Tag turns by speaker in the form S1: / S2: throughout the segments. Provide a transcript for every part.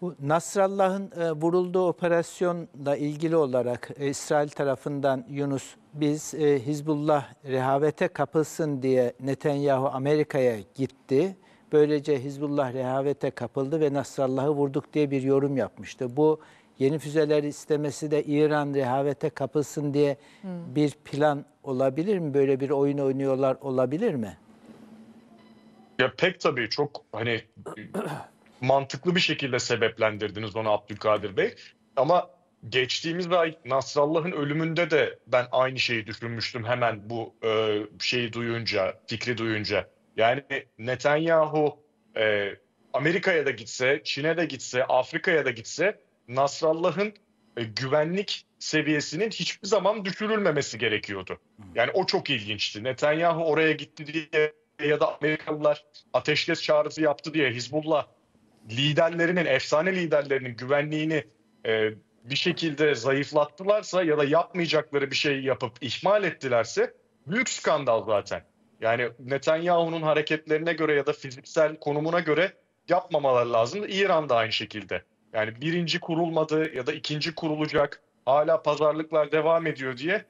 S1: Bu Nasrallah'ın e, vurulduğu operasyonla ilgili olarak e, İsrail tarafından Yunus biz e, Hizbullah rehavete kapılsın diye Netanyahu Amerika'ya gitti. Böylece Hizbullah rehavete kapıldı ve Nasrallah'ı vurduk diye bir yorum yapmıştı. Bu yeni füzeler istemesi de İran rehavete kapılsın diye hmm. bir plan olabilir mi? Böyle bir oyun oynuyorlar olabilir mi?
S2: Ya pek tabii çok hani mantıklı bir şekilde sebeplendirdiniz onu Abdülkadir Bey. Ama geçtiğimiz ay Nasrallah'ın ölümünde de ben aynı şeyi düşünmüştüm hemen bu e, şeyi duyunca, fikri duyunca. Yani Netanyahu e, Amerika'ya da gitse, Çin'e de gitse, Afrika'ya da gitse Nasrallah'ın e, güvenlik seviyesinin hiçbir zaman düşürülmemesi gerekiyordu. Yani o çok ilginçti. Netanyahu oraya gitti diye ya da Amerikalılar ateşkes çağrısı yaptı diye Hizbullah liderlerinin, efsane liderlerinin güvenliğini e, bir şekilde zayıflattılarsa ya da yapmayacakları bir şey yapıp ihmal ettilerse büyük skandal zaten. Yani Netanyahu'nun hareketlerine göre ya da fiziksel konumuna göre yapmamaları lazım. İran da aynı şekilde. Yani birinci kurulmadı ya da ikinci kurulacak hala pazarlıklar devam ediyor diye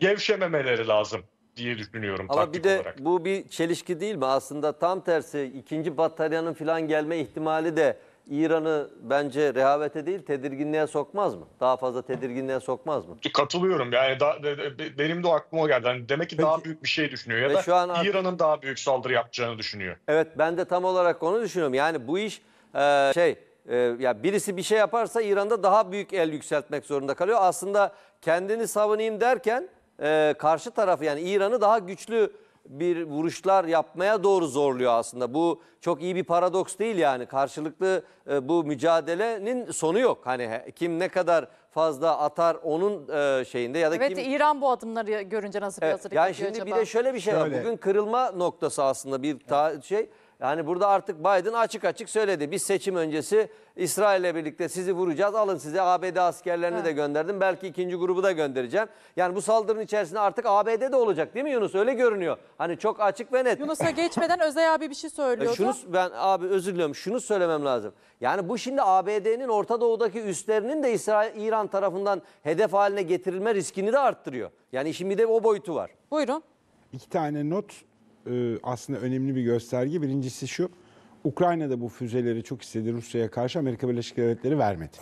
S2: gevşememeleri lazım diye düşünüyorum. Ama bir de olarak. bu bir
S3: çelişki değil mi? Aslında tam tersi ikinci bataryanın falan gelme ihtimali de İran'ı bence rehavete değil tedirginliğe sokmaz mı? Daha fazla tedirginliğe sokmaz mı?
S2: E, katılıyorum yani da, de, de, benim de aklıma geldi. Yani demek ki Peki. daha büyük bir şey düşünüyor ya Ve da şu an artık... İran'ın daha büyük saldırı yapacağını düşünüyor.
S3: Evet ben de tam olarak onu düşünüyorum. Yani bu iş e, şey e, ya birisi bir şey yaparsa İran'da daha büyük el yükseltmek zorunda kalıyor. Aslında kendini savunayım derken e, karşı tarafı yani İran'ı daha güçlü bir vuruşlar yapmaya doğru zorluyor aslında. Bu çok iyi bir paradoks değil yani. Karşılıklı e, bu mücadelenin sonu yok. Hani kim ne kadar fazla atar onun e, şeyinde ya da Evet kim
S4: İran bu adımları görünce nasıl bir Evet, yani yapıyor şimdi bir de şöyle
S3: bir şey var. Bugün kırılma noktası aslında bir ta- şey. Yani burada artık Biden açık açık söyledi. Biz seçim öncesi İsrail'le birlikte sizi vuracağız. Alın size ABD askerlerini evet. de gönderdim. Belki ikinci grubu da göndereceğim. Yani bu saldırının içerisinde artık ABD de olacak değil mi Yunus? Öyle görünüyor. Hani çok açık ve net. Yunus'a
S4: geçmeden Özay abi bir şey söylüyordu. E şunu
S3: ben abi özür diliyorum. Şunu söylemem lazım. Yani bu şimdi ABD'nin Orta Doğu'daki üstlerinin de İsrail İran tarafından hedef haline getirilme riskini de arttırıyor. Yani şimdi de o boyutu var. Buyurun.
S5: İki tane not e, aslında önemli bir gösterge. Birincisi şu, Ukrayna'da bu füzeleri çok istedi Rusya'ya karşı Amerika Birleşik Devletleri vermedi.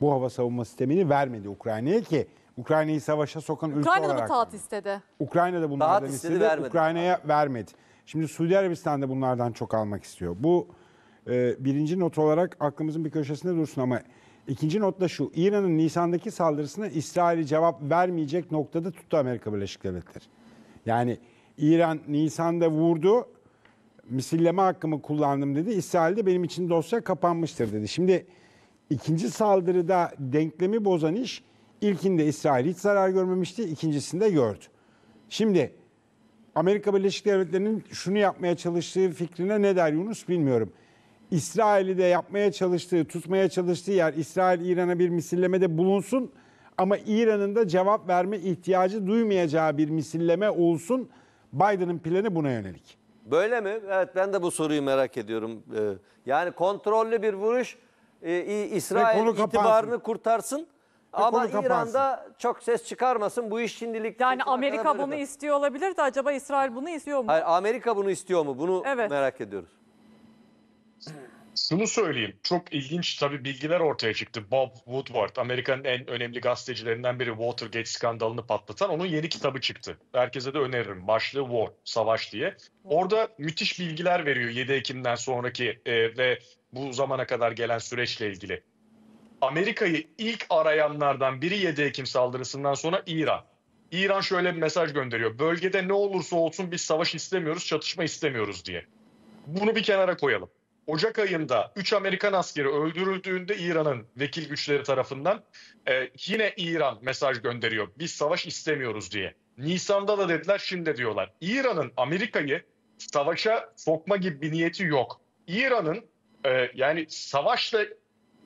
S5: Bu hava savunma sistemini vermedi Ukrayna'ya ki Ukrayna'yı savaşa sokan ülke Ukrayna'da olarak. Ukrayna'da taat istedi. Ukrayna'da bunlardan taat istedi, istedi Ukrayna'ya vermedi. Şimdi Suudi Arabistan da bunlardan çok almak istiyor. Bu e, birinci not olarak aklımızın bir köşesinde dursun ama ikinci not da şu. İran'ın Nisan'daki saldırısına İsrail'i cevap vermeyecek noktada tuttu Amerika Birleşik Devletleri. Yani İran Nisan'da vurdu. Misilleme hakkımı kullandım dedi. İsrail'de benim için dosya kapanmıştır dedi. Şimdi ikinci saldırıda denklemi bozan iş ilkinde İsrail hiç zarar görmemişti. ikincisinde gördü. Şimdi Amerika Birleşik Devletleri'nin şunu yapmaya çalıştığı fikrine ne der Yunus bilmiyorum. İsrail'i de yapmaya çalıştığı, tutmaya çalıştığı yer İsrail İran'a bir misillemede bulunsun ama İran'ın da cevap verme ihtiyacı duymayacağı bir misilleme olsun. Biden'ın planı buna yönelik.
S3: Böyle mi? Evet ben de bu soruyu merak ediyorum. Ee, yani kontrollü bir vuruş e, İsrail itibarını kurtarsın. Ama İran'da
S4: çok ses çıkarmasın. Bu iş şimdilik... Yani Amerika bunu istiyor olabilir de acaba İsrail bunu istiyor mu?
S3: Hayır
S2: Amerika bunu istiyor mu? Bunu evet. merak ediyoruz. Şunu söyleyeyim. Çok ilginç tabii bilgiler ortaya çıktı. Bob Woodward, Amerika'nın en önemli gazetecilerinden biri Watergate skandalını patlatan onun yeni kitabı çıktı. Herkese de öneririm. Başlığı War, Savaş diye. Orada müthiş bilgiler veriyor 7 Ekim'den sonraki e, ve bu zamana kadar gelen süreçle ilgili. Amerika'yı ilk arayanlardan biri 7 Ekim saldırısından sonra İran. İran şöyle bir mesaj gönderiyor. Bölgede ne olursa olsun biz savaş istemiyoruz, çatışma istemiyoruz diye. Bunu bir kenara koyalım. Ocak ayında 3 Amerikan askeri öldürüldüğünde İran'ın vekil güçleri tarafından e, yine İran mesaj gönderiyor. Biz savaş istemiyoruz diye. Nisan'da da dediler şimdi diyorlar. İran'ın Amerika'yı savaşa sokma gibi bir niyeti yok. İran'ın e, yani savaşla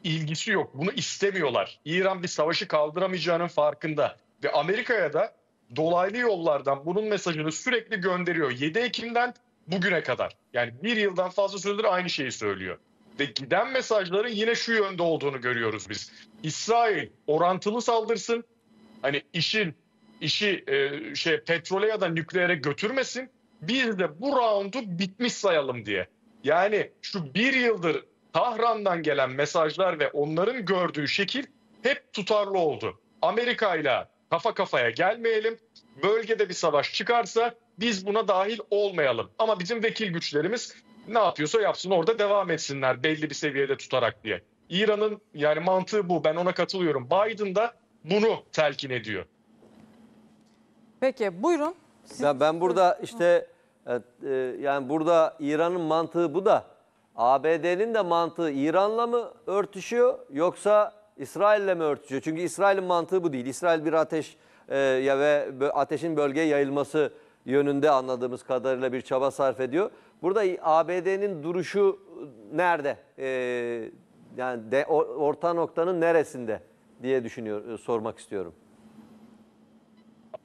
S2: ilgisi yok. Bunu istemiyorlar. İran bir savaşı kaldıramayacağının farkında. Ve Amerika'ya da dolaylı yollardan bunun mesajını sürekli gönderiyor. 7 Ekim'den bugüne kadar. Yani bir yıldan fazla süredir aynı şeyi söylüyor. Ve giden mesajların yine şu yönde olduğunu görüyoruz biz. İsrail orantılı saldırsın. Hani işin işi e, şey petrole ya da nükleere götürmesin. Biz de bu raundu bitmiş sayalım diye. Yani şu bir yıldır Tahran'dan gelen mesajlar ve onların gördüğü şekil hep tutarlı oldu. Amerika ile kafa kafaya gelmeyelim. Bölgede bir savaş çıkarsa biz buna dahil olmayalım. Ama bizim vekil güçlerimiz ne yapıyorsa yapsın orada devam etsinler belli bir seviyede tutarak diye. İran'ın yani mantığı bu. Ben ona katılıyorum. Biden da bunu telkin ediyor. Peki buyurun. Siz... Ya ben burada işte e,
S3: e, yani burada İran'ın mantığı bu da ABD'nin de mantığı İran'la mı örtüşüyor yoksa İsrail'le mi örtüşüyor? Çünkü İsrail'in mantığı bu değil. İsrail bir ateş e, ya ve ateşin bölgeye yayılması yönünde anladığımız kadarıyla bir çaba sarf ediyor. Burada ABD'nin duruşu nerede? Ee, yani de, orta noktanın neresinde diye düşünüyor e, sormak istiyorum.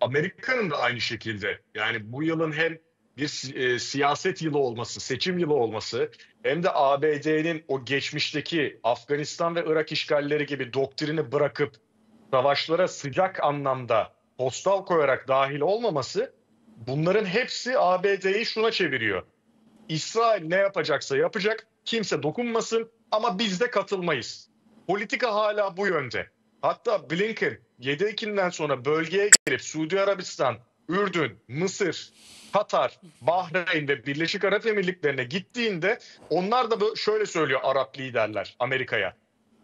S2: Amerika'nın da aynı şekilde yani bu yılın hem bir e, siyaset yılı olması, seçim yılı olması hem de ABD'nin o geçmişteki Afganistan ve Irak işgalleri gibi doktrini bırakıp savaşlara sıcak anlamda postal koyarak dahil olmaması Bunların hepsi ABD'yi şuna çeviriyor. İsrail ne yapacaksa yapacak, kimse dokunmasın ama biz de katılmayız. Politika hala bu yönde. Hatta Blinken 7 Ekim'den sonra bölgeye gelip Suudi Arabistan, Ürdün, Mısır, Katar, Bahreyn ve Birleşik Arap Emirlikleri'ne gittiğinde onlar da şöyle söylüyor Arap liderler Amerika'ya.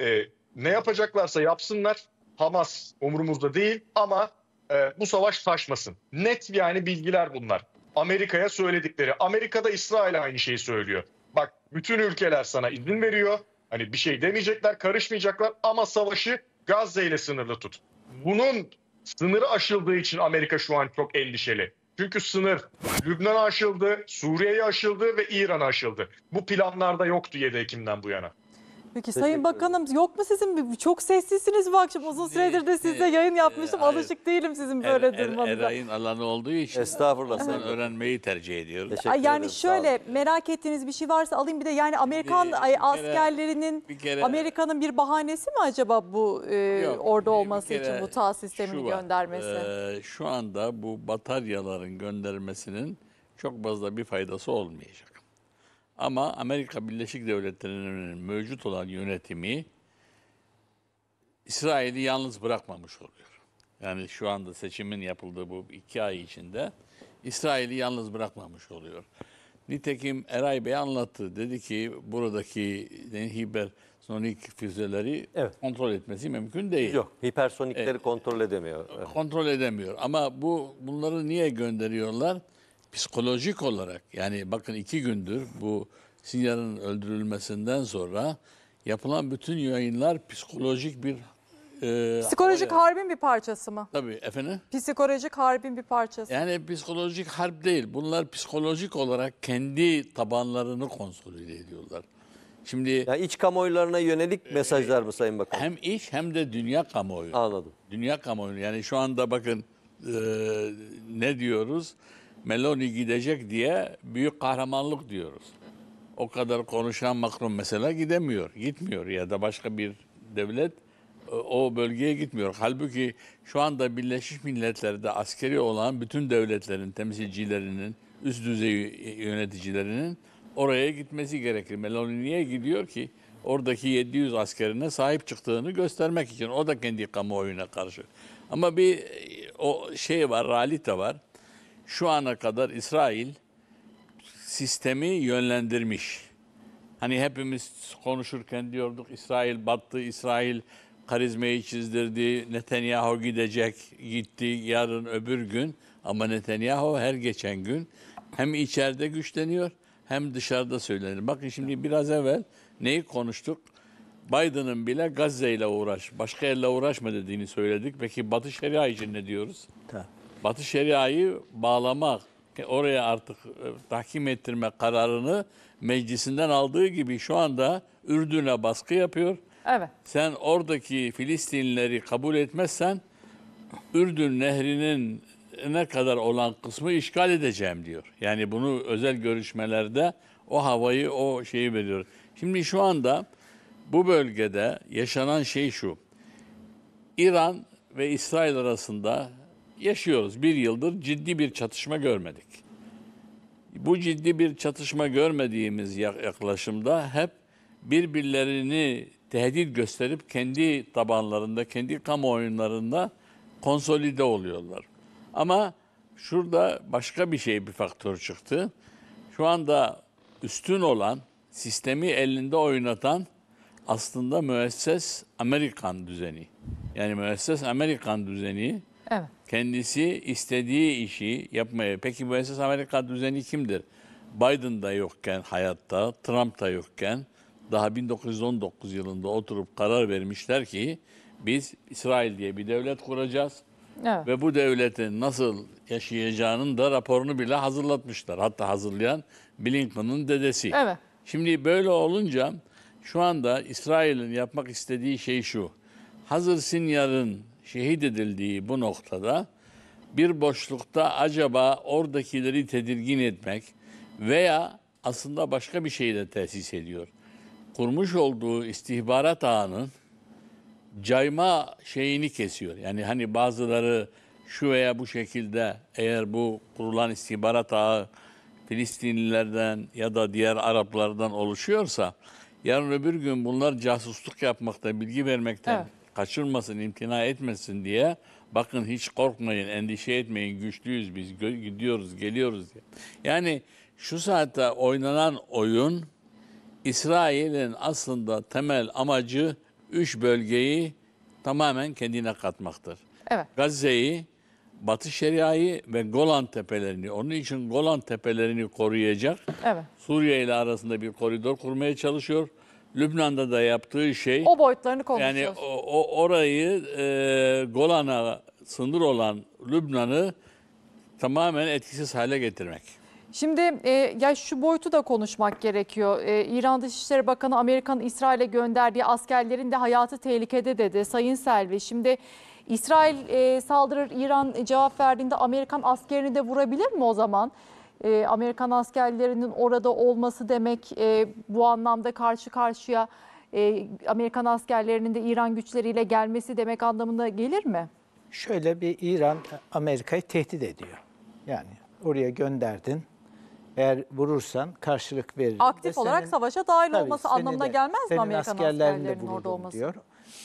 S2: E, ne yapacaklarsa yapsınlar Hamas umurumuzda değil ama e, bu savaş taşmasın. Net yani bilgiler bunlar. Amerika'ya söyledikleri. Amerika'da İsrail'e aynı şeyi söylüyor. Bak bütün ülkeler sana izin veriyor. Hani bir şey demeyecekler, karışmayacaklar ama savaşı Gazze ile sınırlı tut. Bunun sınırı aşıldığı için Amerika şu an çok endişeli. Çünkü sınır Lübnan'a aşıldı, Suriye'ye aşıldı ve İran'a aşıldı. Bu planlarda yoktu 7 Ekim'den bu yana.
S6: Peki
S4: Sayın Bakanım yok mu sizin çok sessizsiniz bu akşam uzun süredir de e, sizle yayın yapmıştım e, hayır. alışık değilim sizin er- böyle er, er, durmanıza. Eray'ın
S6: alanı olduğu için Estağfurullah. sen öğrenmeyi tercih ediyorum. Teşekkür yani ederim, şöyle
S4: merak ettiğiniz bir şey varsa alayım bir de yani Amerikan bir, bir askerlerinin Amerika'nın bir bahanesi mi acaba bu e, yok, orada olması için bu taas sistemini var, göndermesi?
S6: E, şu anda bu bataryaların göndermesinin çok fazla bir faydası olmayacak. Ama Amerika Birleşik Devletleri'nin mevcut olan yönetimi İsrail'i yalnız bırakmamış oluyor. Yani şu anda seçimin yapıldığı bu iki ay içinde İsrail'i yalnız bırakmamış oluyor. Nitekim Eray Bey anlattı. Dedi ki buradaki hiper sonik füzeleri evet. kontrol etmesi mümkün değil. Yok, hipersonikleri e, kontrol edemiyor. Kontrol edemiyor. Ama bu bunları niye gönderiyorlar? psikolojik olarak yani bakın iki gündür bu Sinya'nın öldürülmesinden sonra yapılan bütün yayınlar psikolojik bir e, Psikolojik havaya-
S4: harbin bir parçası mı?
S6: Tabii efendim.
S4: Psikolojik harbin bir parçası.
S6: Yani psikolojik harp değil. Bunlar psikolojik olarak kendi tabanlarını konsolide ediyorlar. Şimdi Yani iç kamuoylarına yönelik e, mesajlar mı Sayın Bakan? hem iş hem de dünya kamuoyu. Anladım. Dünya kamuoyu yani şu anda bakın e, ne diyoruz? Meloni gidecek diye büyük kahramanlık diyoruz. O kadar konuşan Macron mesela gidemiyor, gitmiyor ya da başka bir devlet e, o bölgeye gitmiyor. Halbuki şu anda Birleşmiş Milletler'de askeri olan bütün devletlerin temsilcilerinin, üst düzey yöneticilerinin oraya gitmesi gerekir. Meloni niye gidiyor ki? Oradaki 700 askerine sahip çıktığını göstermek için. O da kendi kamuoyuna karşı. Ama bir e, o şey var, realite var şu ana kadar İsrail sistemi yönlendirmiş. Hani hepimiz konuşurken diyorduk İsrail battı, İsrail karizmayı çizdirdi, Netanyahu gidecek, gitti yarın öbür gün. Ama Netanyahu her geçen gün hem içeride güçleniyor hem dışarıda söylenir. Bakın şimdi biraz evvel neyi konuştuk? Biden'ın bile Gazze ile uğraş, başka yerle uğraşma dediğini söyledik. Peki Batı Şeria için ne diyoruz? Tabii. Batı Şeria'yı bağlamak, oraya artık e, tahkim ettirme kararını meclisinden aldığı gibi şu anda Ürdün'e baskı yapıyor. Evet. Sen oradaki Filistinlileri kabul etmezsen Ürdün nehrinin ne kadar olan kısmı işgal edeceğim diyor. Yani bunu özel görüşmelerde o havayı, o şeyi veriyor. Şimdi şu anda bu bölgede yaşanan şey şu. İran ve İsrail arasında yaşıyoruz. Bir yıldır ciddi bir çatışma görmedik. Bu ciddi bir çatışma görmediğimiz yaklaşımda hep birbirlerini tehdit gösterip kendi tabanlarında, kendi kamuoyunlarında konsolide oluyorlar. Ama şurada başka bir şey bir faktör çıktı. Şu anda üstün olan, sistemi elinde oynatan aslında müesses Amerikan düzeni. Yani müesses Amerikan düzeni Evet. Kendisi istediği işi yapmaya. Peki bu esas Amerika düzeni kimdir? Biden da yokken hayatta, Trump da yokken daha 1919 yılında oturup karar vermişler ki biz İsrail diye bir devlet kuracağız. Evet. Ve bu devletin nasıl yaşayacağının da raporunu bile hazırlatmışlar. Hatta hazırlayan Blinken'ın dedesi. Evet. Şimdi böyle olunca şu anda İsrail'in yapmak istediği şey şu. Hazır Sinyar'ın şehit edildiği bu noktada bir boşlukta acaba oradakileri tedirgin etmek veya aslında başka bir şey de tesis ediyor. Kurmuş olduğu istihbarat ağının cayma şeyini kesiyor. Yani hani bazıları şu veya bu şekilde eğer bu kurulan istihbarat ağı Filistinlilerden ya da diğer Araplardan oluşuyorsa yarın öbür gün bunlar casusluk yapmakta, bilgi vermekte. evet kaçırmasın, imtina etmesin diye bakın hiç korkmayın, endişe etmeyin, güçlüyüz biz, gidiyoruz, geliyoruz diye. Yani şu saatte oynanan oyun İsrail'in aslında temel amacı üç bölgeyi tamamen kendine katmaktır. Evet. Gazze'yi, Batı Şeria'yı ve Golan Tepelerini, onun için Golan Tepelerini koruyacak. Evet. Suriye ile arasında bir koridor kurmaya çalışıyor. Lübnan'da da yaptığı şey. O
S4: boyutlarını konuşuyoruz. Yani o,
S6: o orayı e, Golan'a sınır olan Lübnan'ı tamamen etkisiz hale getirmek.
S4: Şimdi e, ya şu boyutu da konuşmak gerekiyor. E, İran Dışişleri Bakanı Amerika'nın İsrail'e gönderdiği askerlerin de hayatı tehlikede dedi Sayın Selvi. Şimdi İsrail e, saldırır, İran cevap verdiğinde Amerikan askerini de vurabilir mi o zaman? e, Amerikan askerlerinin orada olması demek e, bu anlamda karşı karşıya e, Amerikan askerlerinin de İran güçleriyle gelmesi demek anlamına gelir mi?
S1: Şöyle bir İran Amerika'yı tehdit ediyor. Yani oraya gönderdin. Eğer vurursan karşılık verir. Aktif senin, olarak
S4: savaşa dahil tabii, olması anlamına de, gelmez mi Amerikan askerlerinin orada olması? Diyor.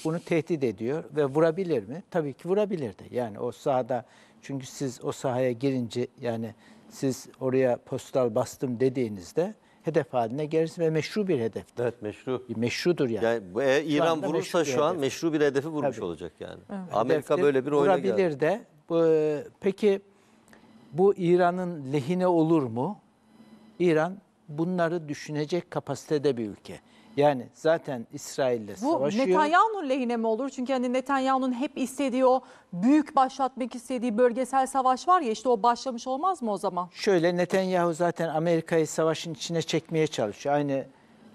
S1: Bunu tehdit ediyor ve vurabilir mi? Tabii ki vurabilirdi. Yani o sahada çünkü siz o sahaya girince yani siz oraya postal bastım dediğinizde hedef haline gelirsin ve meşru bir hedef. Evet meşru. Meşrudur yani. yani
S3: bu, e, İran şu vurursa şu an hedef. meşru bir hedefi vurmuş Tabii. olacak yani. Evet. Amerika Hedeftir, böyle bir oyuna geldi.
S1: de. Bu, peki bu İran'ın lehine olur mu? İran bunları düşünecek kapasitede bir ülke. Yani zaten İsrail'le savaşıyor. Bu Netanyahu'nun
S4: lehine mi olur? Çünkü hani Netanyahu'nun hep istediği o büyük başlatmak istediği bölgesel savaş var ya işte o başlamış olmaz mı o zaman?
S1: Şöyle Netanyahu zaten Amerika'yı savaşın içine çekmeye çalışıyor. Aynı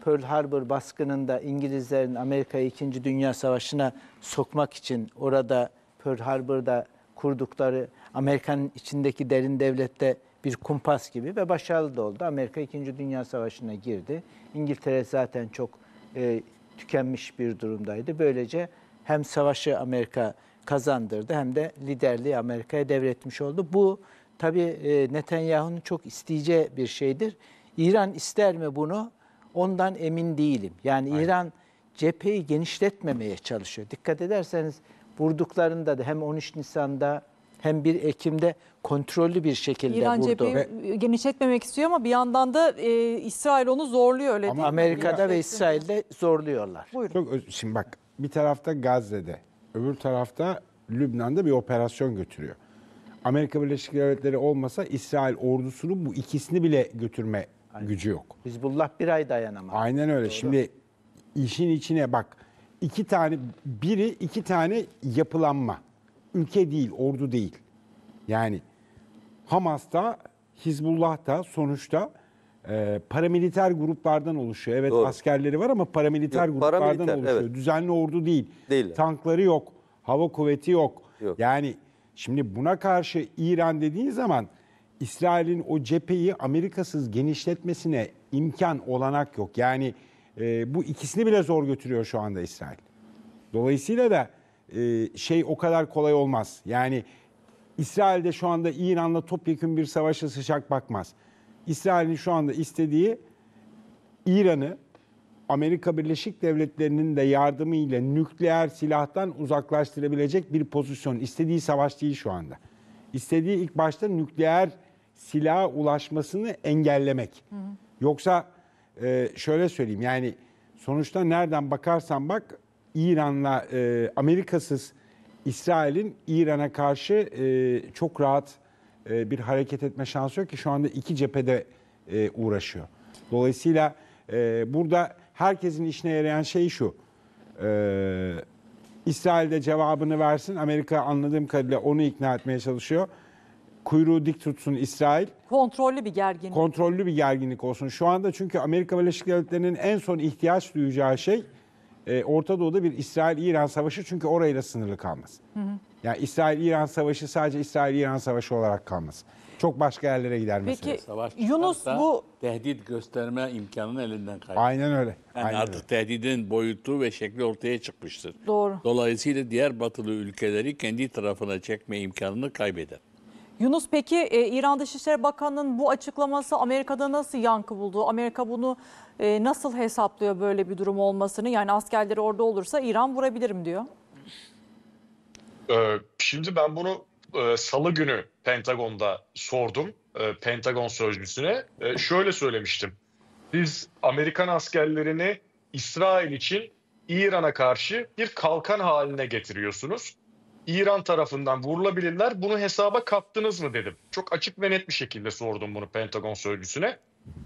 S1: Pearl Harbor baskınında İngilizlerin Amerika'yı 2. Dünya Savaşı'na sokmak için orada Pearl Harbor'da kurdukları Amerika'nın içindeki derin devlette bir kumpas gibi ve başarılı da oldu. Amerika 2. Dünya Savaşı'na girdi. İngiltere zaten çok e, tükenmiş bir durumdaydı. Böylece hem savaşı Amerika kazandırdı hem de liderliği Amerika'ya devretmiş oldu. Bu tabii e, Netanyahu'nun çok isteyeceği bir şeydir. İran ister mi bunu? Ondan emin değilim. Yani Aynen. İran cepheyi genişletmemeye çalışıyor. Dikkat ederseniz vurduklarında da hem 13 Nisan'da hem 1 Ekim'de kontrollü bir şekilde İran vurdu. İran
S4: cepheyi genişletmemek istiyor ama bir yandan da e, İsrail onu zorluyor öyle ama değil mi? Amerika'da ve
S5: İsrail'de zorluyorlar. Buyurun. Çok, şimdi bak bir tarafta Gazze'de, öbür tarafta Lübnan'da bir operasyon götürüyor. Amerika Birleşik Devletleri olmasa İsrail ordusunun bu ikisini bile götürme Aynen. gücü yok. Hizbullah bir ay dayanamaz. Aynen öyle. Doğru. Şimdi işin içine bak iki tane biri iki tane yapılanma ülke değil, ordu değil. Yani Hamas da Hizbullah da sonuçta e, paramiliter gruplardan oluşuyor. Evet Doğru. askerleri var ama paramiliter yok, gruplardan paramiliter, oluşuyor. Evet. Düzenli ordu değil. değil. Tankları yok, hava kuvveti yok. yok. Yani şimdi buna karşı İran dediğin zaman İsrail'in o cepheyi Amerikasız genişletmesine imkan olanak yok. Yani e, bu ikisini bile zor götürüyor şu anda İsrail. Dolayısıyla da e, şey o kadar kolay olmaz. Yani İsrail'de şu anda İran'la topyekun bir savaşa sıcak bakmaz. İsrail'in şu anda istediği İran'ı Amerika Birleşik Devletleri'nin de yardımıyla nükleer silahtan uzaklaştırabilecek bir pozisyon. İstediği savaş değil şu anda. İstediği ilk başta nükleer silaha ulaşmasını engellemek. Hı hı. Yoksa e, şöyle söyleyeyim yani sonuçta nereden bakarsan bak İran'la e, Amerikasız İsrail'in İran'a karşı e, çok rahat e, bir hareket etme şansı yok ki şu anda iki cephede e, uğraşıyor. Dolayısıyla e, burada herkesin işine yarayan şey şu. E, de cevabını versin. Amerika anladığım kadarıyla onu ikna etmeye çalışıyor. Kuyruğu dik tutsun İsrail.
S4: Kontrollü bir gerginlik.
S5: Kontrollü bir gerginlik olsun. Şu anda çünkü Amerika Birleşik Devletleri'nin en son ihtiyaç duyacağı şey e, Orta Doğu'da bir İsrail-İran savaşı çünkü orayla sınırlı kalmaz. Hı hı. Yani İsrail-İran savaşı sadece İsrail-İran savaşı olarak kalmaz. Çok başka yerlere gider Peki,
S6: meselesi. Yunus bu tehdit gösterme imkanını elinden kaybeder. Aynen öyle. Yani Aynen artık öyle. tehdidin boyutu ve şekli ortaya çıkmıştır. Doğru. Dolayısıyla diğer batılı ülkeleri kendi tarafına çekme imkanını kaybeder.
S4: Yunus peki e, İran Dışişleri Bakanı'nın bu açıklaması Amerika'da nasıl yankı buldu? Amerika bunu e, nasıl hesaplıyor böyle bir durum olmasını? Yani askerleri orada olursa İran vurabilirim diyor.
S2: Ee, şimdi ben bunu e, salı günü Pentagon'da sordum. E, Pentagon sözcüsüne. E, şöyle söylemiştim. Biz Amerikan askerlerini İsrail için İran'a karşı bir kalkan haline getiriyorsunuz. İran tarafından vurulabilirler. Bunu hesaba kattınız mı dedim. Çok açık ve net bir şekilde sordum bunu Pentagon sözcüsüne.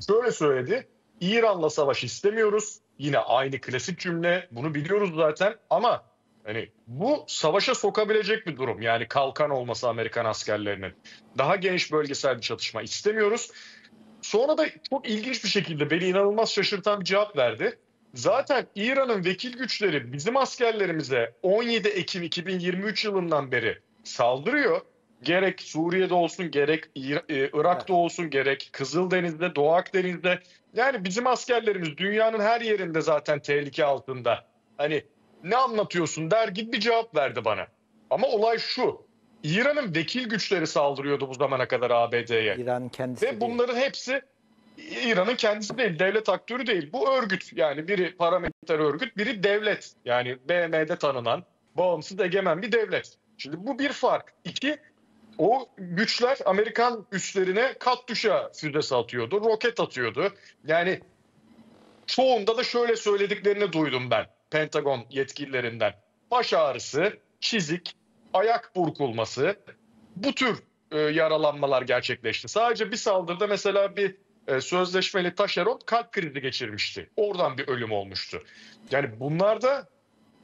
S2: Şöyle söyledi. İran'la savaş istemiyoruz. Yine aynı klasik cümle. Bunu biliyoruz zaten ama hani bu savaşa sokabilecek bir durum. Yani kalkan olması Amerikan askerlerinin. Daha geniş bölgesel bir çatışma istemiyoruz. Sonra da çok ilginç bir şekilde beni inanılmaz şaşırtan bir cevap verdi. Zaten İran'ın vekil güçleri bizim askerlerimize 17 Ekim 2023 yılından beri saldırıyor. Gerek Suriye'de olsun, gerek e, Irak'ta olsun, gerek Kızıldeniz'de, Doğu Akdeniz'de. Yani bizim askerlerimiz dünyanın her yerinde zaten tehlike altında. Hani ne anlatıyorsun der gibi bir cevap verdi bana. Ama olay şu. İran'ın vekil güçleri saldırıyordu bu zamana kadar ABD'ye. İran kendisi Ve bunların değil. hepsi İran'ın kendisi değil, devlet aktörü değil. Bu örgüt yani biri paramiliter örgüt, biri devlet. Yani BM'de tanınan, bağımsız, egemen bir devlet. Şimdi bu bir fark. İki, o güçler Amerikan üslerine kat düşe füze atıyordu, roket atıyordu. Yani çoğunda da şöyle söylediklerini duydum ben Pentagon yetkililerinden. Baş ağrısı, çizik, ayak burkulması bu tür e, yaralanmalar gerçekleşti. Sadece bir saldırıda mesela bir e, sözleşmeli taşeron kalp krizi geçirmişti. Oradan bir ölüm olmuştu. Yani bunlar da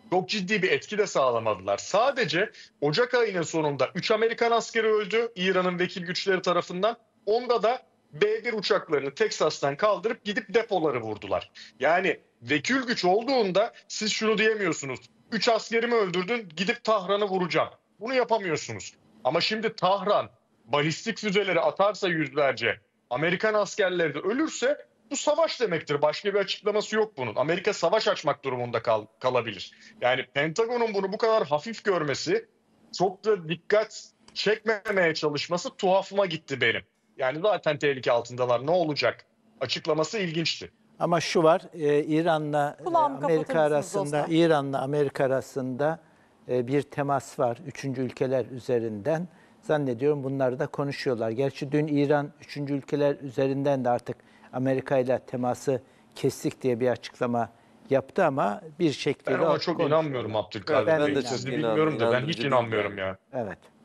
S2: çok ciddi bir etki de sağlamadılar. Sadece Ocak ayının sonunda 3 Amerikan askeri öldü İran'ın vekil güçleri tarafından. Onda da B-1 uçaklarını Teksas'tan kaldırıp gidip depoları vurdular. Yani vekil güç olduğunda siz şunu diyemiyorsunuz. 3 askerimi öldürdün gidip Tahran'ı vuracağım. Bunu yapamıyorsunuz. Ama şimdi Tahran balistik füzeleri atarsa yüzlerce Amerikan askerleri de ölürse bu savaş demektir. Başka bir açıklaması yok bunun. Amerika savaş açmak durumunda kal kalabilir. Yani Pentagon'un bunu bu kadar hafif görmesi, çok da dikkat çekmemeye çalışması tuhafıma gitti benim. Yani zaten tehlike altındalar. Ne olacak?
S1: Açıklaması ilginçti. Ama şu var, e, İran'la e, Amerika arasında, İran'la Amerika arasında e, bir temas var üçüncü ülkeler üzerinden. Zannediyorum bunlar da konuşuyorlar. Gerçi dün İran üçüncü ülkeler üzerinden de artık Amerika ile teması kestik diye bir açıklama yaptı ama bir şekilde... Ben ona çok inanmıyorum Abdülkadir. Ben, ben de çok Sizi bilmiyorum da ben hiç inanmıyorum ya. Evet.